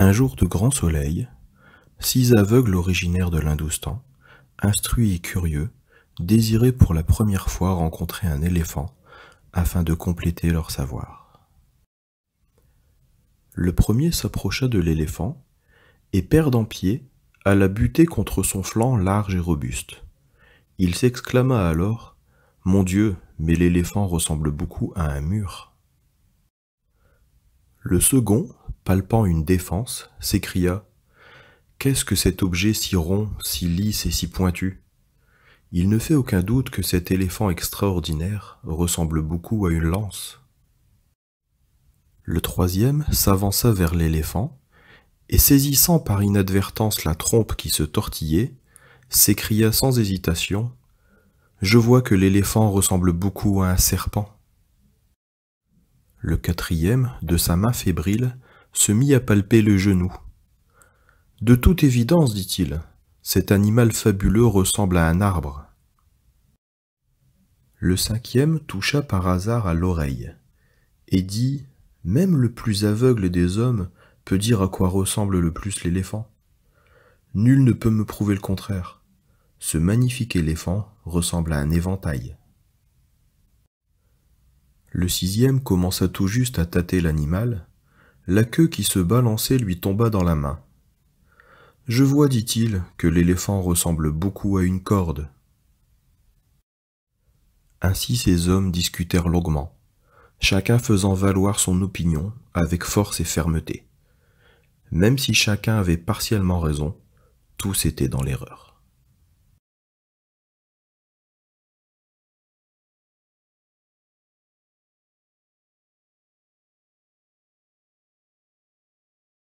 Un jour de grand soleil, six aveugles originaires de l'Indoustan, instruits et curieux, désiraient pour la première fois rencontrer un éléphant afin de compléter leur savoir. Le premier s'approcha de l'éléphant et, perdant pied, alla buter contre son flanc large et robuste. Il s'exclama alors Mon Dieu, mais l'éléphant ressemble beaucoup à un mur. Le second, palpant une défense, s'écria Qu'est-ce que cet objet si rond, si lisse et si pointu Il ne fait aucun doute que cet éléphant extraordinaire ressemble beaucoup à une lance. Le troisième s'avança vers l'éléphant, et saisissant par inadvertance la trompe qui se tortillait, s'écria sans hésitation Je vois que l'éléphant ressemble beaucoup à un serpent. Le quatrième, de sa main fébrile, se mit à palper le genou. De toute évidence, dit-il, cet animal fabuleux ressemble à un arbre. Le cinquième toucha par hasard à l'oreille, et dit Même le plus aveugle des hommes peut dire à quoi ressemble le plus l'éléphant. Nul ne peut me prouver le contraire. Ce magnifique éléphant ressemble à un éventail. Le sixième commença tout juste à tâter l'animal, la queue qui se balançait lui tomba dans la main. Je vois, dit-il, que l'éléphant ressemble beaucoup à une corde. Ainsi ces hommes discutèrent longuement, chacun faisant valoir son opinion avec force et fermeté. Même si chacun avait partiellement raison, tous étaient dans l'erreur.